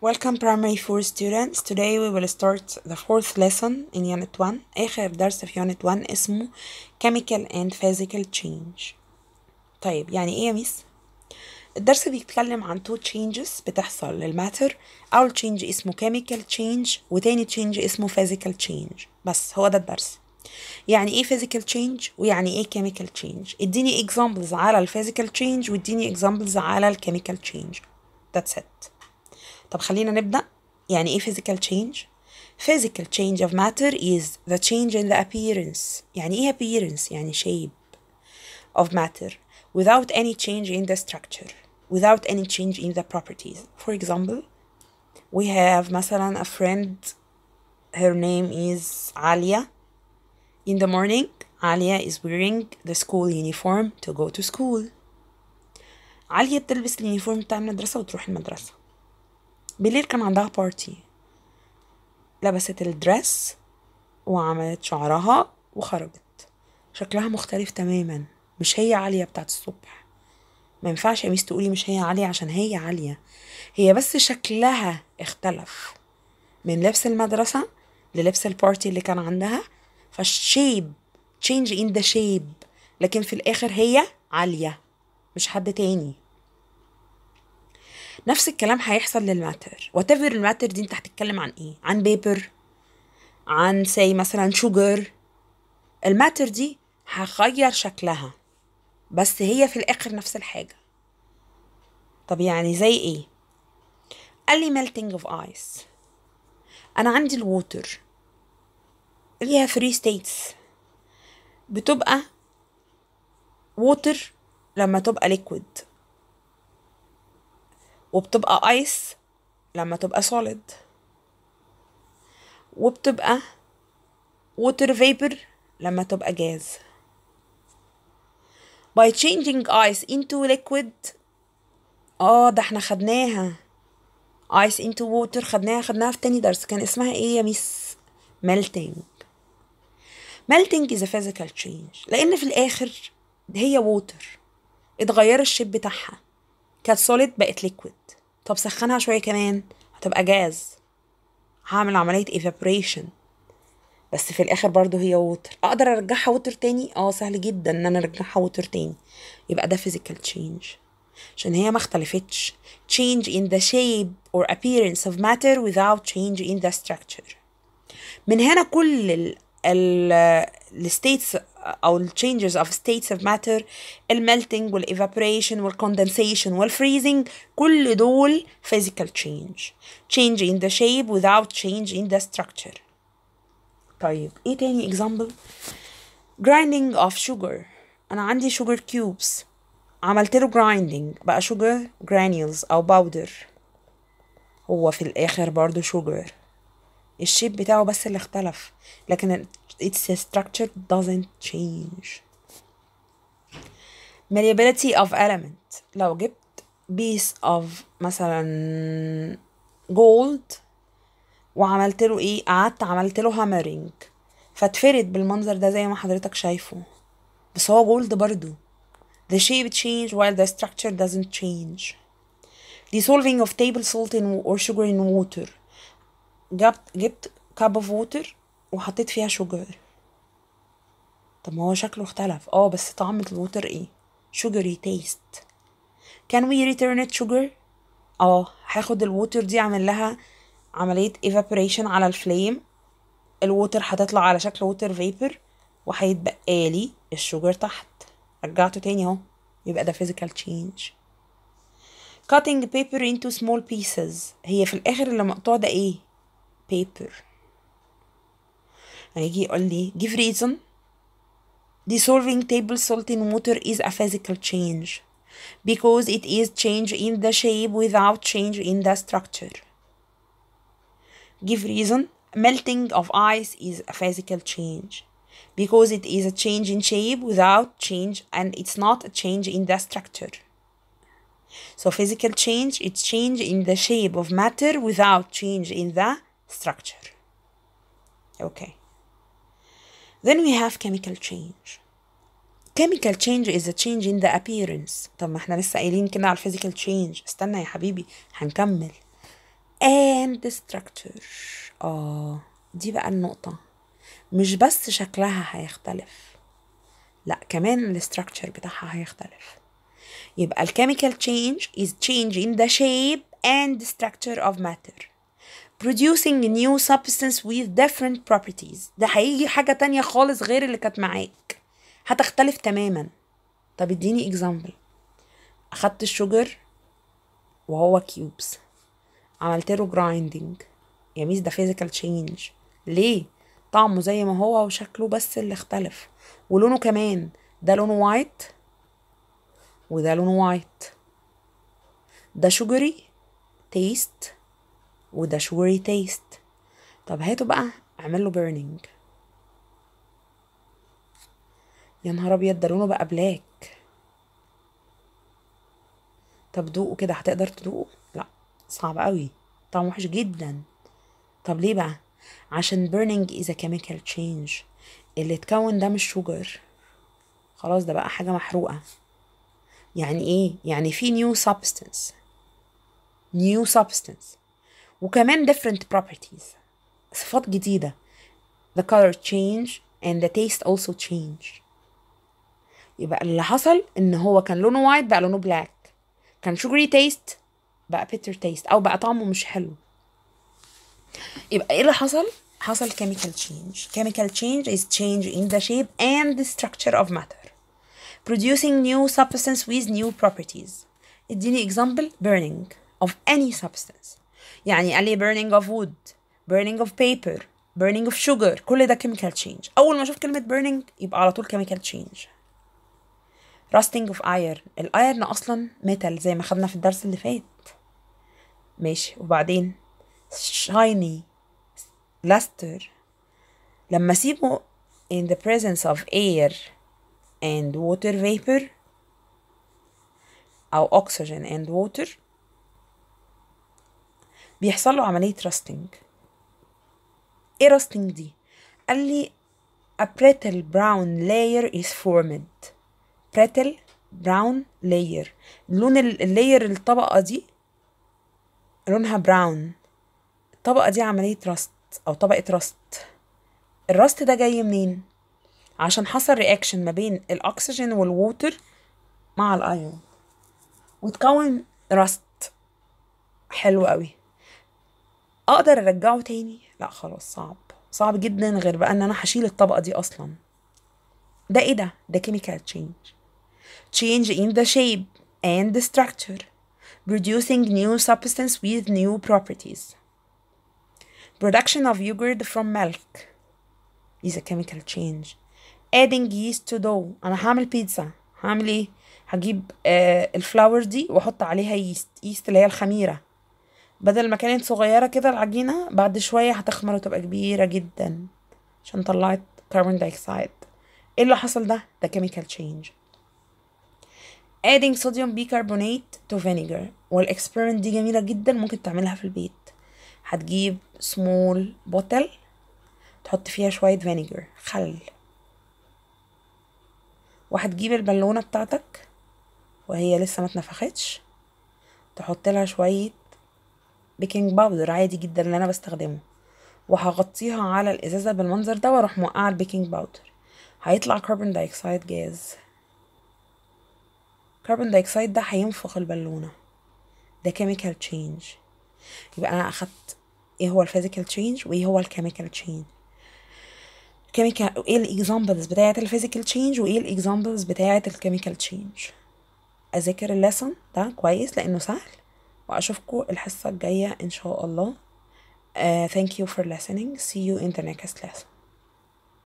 Welcome primary 4 students. Today we will start the fourth lesson in unit 1. آخر درس في unit 1 اسمه chemical and physical change. طيب يعني ايه يا ميس؟ الدرس بيتكلم عن two changes بتحصل للماتر أول change اسمه chemical change وتاني change اسمه physical change بس هو ده الدرس يعني ايه physical change ويعني ايه chemical change اديني examples على ال physical change واديني examples على ال chemical change that's it طب خلينا نبدأ يعني إيه physical change؟ physical change of matter is the change in the appearance يعني إيه appearance؟ يعني shape of matter without any change in the structure without any change in the properties for example we have مثلا a friend her name is Alia in the morning Alia is wearing the school uniform to go to school Alia بتلبس اليونيفورم بتاع المدرسة وتروح المدرسة بالليل كان عندها بارتي لبست الدرس وعملت شعرها وخرجت شكلها مختلف تماما مش هي عالية بتاعت الصبح ما ينفعش يا ميس تقولي مش هي عالية عشان هي عالية هي بس شكلها اختلف من لبس المدرسة للبس البارتي اللي كان عندها فالشيب change in the shape لكن في الآخر هي عالية مش حد تاني نفس الكلام هيحصل للماتر وات الماتر دي انت هتتكلم عن ايه عن بيبر عن ساي مثلا شوجر الماتر دي هغير شكلها بس هي في الاخر نفس الحاجه طب يعني زي ايه قال لي melting of ice انا عندي الووتر ليها فري states بتبقى ووتر لما تبقى ليكويد وبتبقى ايس لما تبقى سوليد وبتبقى water vapor لما تبقى جاز by changing ice into liquid اه ده احنا خدناها ice into water خدناها خدناها في تاني درس كان اسمها ايه يا ميس melting melting is a physical change لان في الاخر هي water اتغير الشيب بتاعها كانت سوليد بقت ليكويد طب سخنها شويه كمان هتبقى جاز هعمل عمليه ايفابريشن بس في الاخر برضو هي ووتر اقدر ارجعها ووتر تاني اه سهل جدا ان انا ارجعها ووتر تاني يبقى ده فيزيكال تشينج عشان هي ما اختلفتش change in the shape or appearance of matter without change in the structure من هنا كل الستيتس او matter اوف melting اوف evaporation الميلتنج والايفابوريشن والكوندنسيشن والفريزنج كل دول physical change change in the shape without change in the structure طيب ايه تاني example grinding of sugar انا عندي sugar cubes عملت له grinding بقى sugar granules او powder هو في الاخر برضو sugar الشيب بتاعه بس اللي اختلف لكن its structure doesn't change malleability of element لو جبت piece of مثلا gold وعملت له ايه قعدت عملت له هامرنج فاتفرد بالمنظر ده زي ما حضرتك شايفه بس هو جولد برضو the shape change while the structure doesn't change dissolving of table salt in or sugar in water جبت جبت كاب اوف ووتر وحطيت فيها شوجر طب ما هو شكله اختلف اه بس طعم الووتر ايه شوجري تيست كان وي ريتيرن ات شوجر اه هاخد الووتر دي اعمل لها عملية ايفابوريشن على الفليم الووتر هتطلع على شكل ووتر فيبر وهيتبقى لي الشوجر تحت رجعته تاني اهو يبقى ده physical change cutting paper into small pieces هي في الاخر اللي مقطوع ده ايه paper هيجي يقول give reason dissolving table salt in water is a physical change because it is change in the shape without change in the structure give reason melting of ice is a physical change because it is a change in shape without change and it's not a change in the structure so physical change it's change in the shape of matter without change in the structure. Okay. Then we have chemical change. chemical change is a change in the appearance طب ما احنا لسه قايلين كده على physical change استنى يا حبيبي هنكمل and the structure اه دي بقى النقطة مش بس شكلها هيختلف لا كمان ال structure بتاعها هيختلف يبقى الكيميكال change is change in the shape and structure of matter producing new substance with different properties ده هيجي حاجة تانية خالص غير اللي كانت معاك هتختلف تماما طب اديني example أخدت الشجر وهو كيوبس عملت له grinding يا ميس ده physical change ليه؟ طعمه زي ما هو وشكله بس اللي اختلف ولونه كمان ده لونه وايت وده لونه وايت ده شجري تيست وده شوري تيست طب هاته بقى اعمل له بيرنينج يا نهار ابيض ده لونه بقى بلاك طب دوقه كده هتقدر تدوقه لا صعب قوي طعم وحش جدا طب ليه بقى عشان بيرنينج از كيميكال تشينج اللي اتكون ده مش شوجر خلاص ده بقى حاجه محروقه يعني ايه يعني في نيو سبستنس نيو سبستنس وكمان different properties صفات جديدة the color change and the taste also change يبقى اللي حصل ان هو كان لونه وايت بقى لونه بلاك كان شوجري taste بقى bitter taste او بقى طعمه مش حلو يبقى ايه اللي حصل حصل chemical change chemical change is change in the shape and the structure of matter producing new substance with new properties اديني example burning of any substance يعني قال لي burning of wood burning of paper burning of sugar كل ده chemical change أول ما أشوف كلمة burning يبقى على طول chemical change rusting of iron الايرن أصلا metal زي ما خدنا في الدرس اللي فات ماشي وبعدين shiny luster لما أسيبه in the presence of air and water vapor أو oxygen and water بيحصل له عملية راستنج ايه راستنج دي؟ قال لي a brittle brown layer is formed brittle brown layer لون اللاير الطبقة دي لونها براون الطبقة دي عملية راست أو طبقة راست الراست ده جاي منين؟ عشان حصل رياكشن ما بين الأكسجين والووتر مع الأيون وتكون راست حلو قوي اقدر ارجعه تاني لا خلاص صعب صعب جدا غير بقى ان انا هشيل الطبقه دي اصلا ده ايه ده ده كيميكال تشينج تشينج ان ذا شيب اند ذا ستراكتشر producing new substance with new properties production of yogurt from milk is a chemical change adding yeast to dough انا هعمل بيتزا هعمل ايه هجيب uh, آه، الفلاور دي واحط عليها ييست ييست اللي هي الخميره بدل ما كانت صغيرة كده العجينة بعد شوية هتخمر وتبقى كبيرة جدا عشان طلعت كربون دايكسايد ايه اللي حصل ده؟ ده chemical change adding sodium bicarbonate to vinegar والاكسبيرمنت دي جميلة جدا ممكن تعملها في البيت هتجيب سمول بوتل تحط فيها شوية vinegar خل وهتجيب البالونة بتاعتك وهي لسه ما تنفختش تحط لها شوية بيكنج باودر عادي جدا اللي انا بستخدمه وهغطيها على الازازه بالمنظر ده واروح موقعه البيكنج باودر هيطلع كربون دايكسايد جاز كربون دايكسايد ده هينفخ البالونه ده كيميكال تشينج يبقى انا اخدت ايه هو الفيزيكال تشينج وايه هو الكيميكال تشينج كيميكال ايه الاكزامبلز بتاعه الفيزيكال تشينج وايه الاكزامبلز بتاعه الكيميكال تشينج اذاكر الليسن ده كويس لانه سهل واشوفكم الحصه الجايه ان شاء الله uh, thank you for listening see you in the next lesson